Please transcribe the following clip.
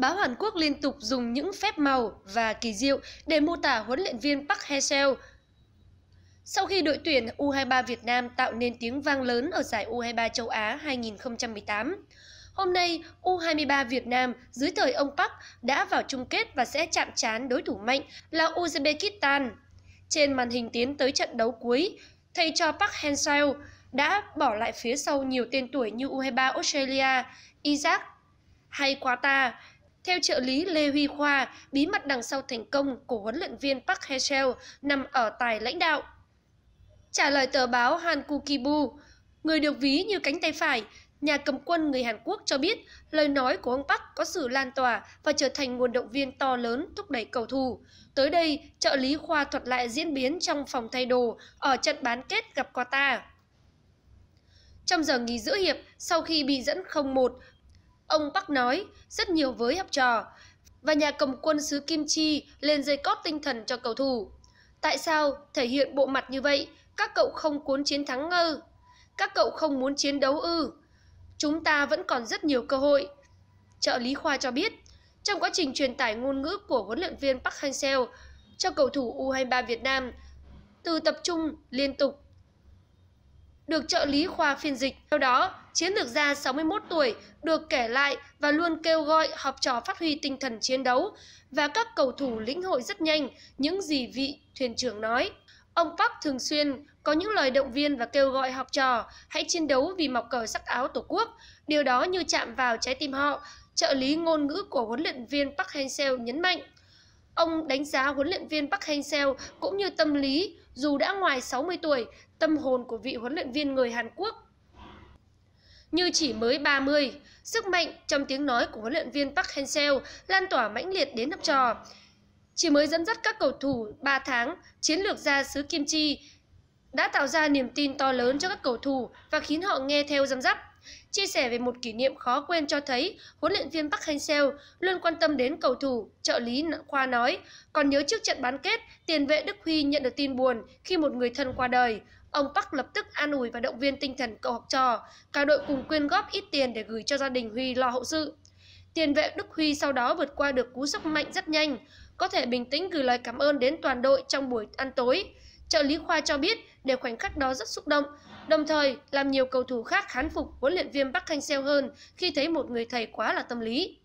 báo Hàn Quốc liên tục dùng những phép màu và kỳ diệu để mô tả huấn luyện viên Park Hang-seo. Sau khi đội tuyển U23 Việt Nam tạo nên tiếng vang lớn ở giải U23 châu Á 2018, hôm nay U23 Việt Nam dưới thời ông Park đã vào chung kết và sẽ chạm trán đối thủ mạnh là Uzbekistan. Trên màn hình tiến tới trận đấu cuối, thầy cho Park Hang-seo đã bỏ lại phía sau nhiều tên tuổi như U23 Australia, Isaac hay Qatar theo trợ lý Lê Huy Khoa, bí mật đằng sau thành công của huấn luyện viên Park Hang-seo nằm ở tài lãnh đạo. Trả lời tờ báo Han Kukibu, người được ví như cánh tay phải, nhà cầm quân người Hàn Quốc cho biết lời nói của ông Park có sự lan tỏa và trở thành nguồn động viên to lớn thúc đẩy cầu thủ. Tới đây, trợ lý Khoa thuật lại diễn biến trong phòng thay đồ ở trận bán kết gặp Qatar. Trong giờ nghỉ giữa hiệp, sau khi bị dẫn 0-1, Ông Park nói rất nhiều với học trò và nhà cầm quân xứ Kim Chi lên dây cót tinh thần cho cầu thủ. Tại sao thể hiện bộ mặt như vậy, các cậu không cuốn chiến thắng ngơ? Các cậu không muốn chiến đấu ư? Chúng ta vẫn còn rất nhiều cơ hội. Trợ lý Khoa cho biết, trong quá trình truyền tải ngôn ngữ của huấn luyện viên Park Hang-seo cho cầu thủ U23 Việt Nam, từ tập trung liên tục được trợ lý khoa phiên dịch. Theo đó, chiến lược gia 61 tuổi được kể lại và luôn kêu gọi học trò phát huy tinh thần chiến đấu và các cầu thủ lĩnh hội rất nhanh những gì vị thuyền trưởng nói. Ông Park thường xuyên có những lời động viên và kêu gọi học trò hãy chiến đấu vì mọc cờ sắc áo Tổ quốc. Điều đó như chạm vào trái tim họ, trợ lý ngôn ngữ của huấn luyện viên Park Hang-seo nhấn mạnh. Ông đánh giá huấn luyện viên Park Hang-seo cũng như tâm lý dù đã ngoài 60 tuổi, tâm hồn của vị huấn luyện viên người Hàn Quốc như chỉ mới 30, sức mạnh trong tiếng nói của huấn luyện viên Park Hang-seo lan tỏa mãnh liệt đến học trò. Chỉ mới dẫn dắt các cầu thủ 3 tháng, chiến lược gia xứ Kim Chi đã tạo ra niềm tin to lớn cho các cầu thủ và khiến họ nghe theo răm rắp. Chia sẻ về một kỷ niệm khó quên cho thấy huấn luyện viên Park Hang-seo luôn quan tâm đến cầu thủ, trợ lý Khoa nói. Còn nhớ trước trận bán kết, tiền vệ Đức Huy nhận được tin buồn khi một người thân qua đời. Ông Park lập tức an ủi và động viên tinh thần cậu học trò. Cả đội cùng quyên góp ít tiền để gửi cho gia đình Huy lo hậu sự. Tiền vệ Đức Huy sau đó vượt qua được cú sốc mạnh rất nhanh, có thể bình tĩnh gửi lời cảm ơn đến toàn đội trong buổi ăn tối. Trợ lý Khoa cho biết để khoảnh khắc đó rất xúc động, đồng thời làm nhiều cầu thủ khác khán phục huấn luyện viên Park Hang-seo hơn khi thấy một người thầy quá là tâm lý.